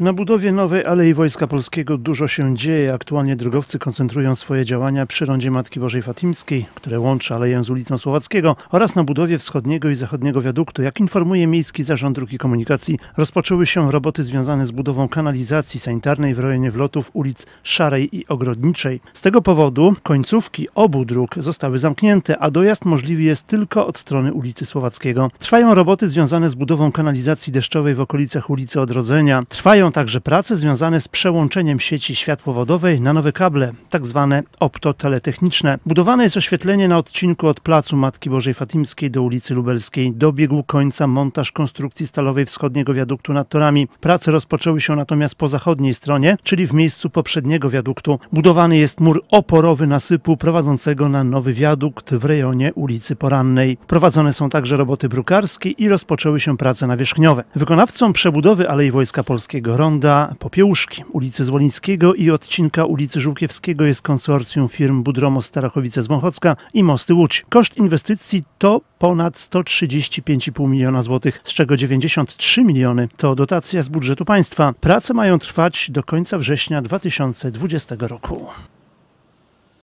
Na budowie nowej Alei Wojska Polskiego dużo się dzieje. Aktualnie drogowcy koncentrują swoje działania przy rondzie Matki Bożej Fatimskiej, które łączy Aleję z ulicą Słowackiego oraz na budowie wschodniego i zachodniego wiaduktu. Jak informuje Miejski Zarząd Dróg i Komunikacji, rozpoczęły się roboty związane z budową kanalizacji sanitarnej w rejonie wlotów ulic Szarej i Ogrodniczej. Z tego powodu końcówki obu dróg zostały zamknięte, a dojazd możliwy jest tylko od strony ulicy Słowackiego. Trwają roboty związane z budową kanalizacji deszczowej w okolicach ulicy Odrodzenia. Trwają Trwają także prace związane z przełączeniem sieci światłowodowej na nowe kable, tak zwane optoteletechniczne. Budowane jest oświetlenie na odcinku od placu Matki Bożej Fatimskiej do ulicy Lubelskiej. Dobiegł końca montaż konstrukcji stalowej wschodniego wiaduktu nad torami. Prace rozpoczęły się natomiast po zachodniej stronie, czyli w miejscu poprzedniego wiaduktu. Budowany jest mur oporowy nasypu prowadzącego na nowy wiadukt w rejonie ulicy Porannej. Prowadzone są także roboty brukarskie i rozpoczęły się prace nawierzchniowe. Wykonawcą przebudowy Alei Wojska Polskiego ronda Popiełuszki, ulicy Zwolińskiego i odcinka ulicy Żółkiewskiego jest konsorcjum firm Budromo Starachowice Zwąchocka i Mosty Łódź. Koszt inwestycji to ponad 135,5 miliona złotych, z czego 93 miliony to dotacja z budżetu państwa. Prace mają trwać do końca września 2020 roku.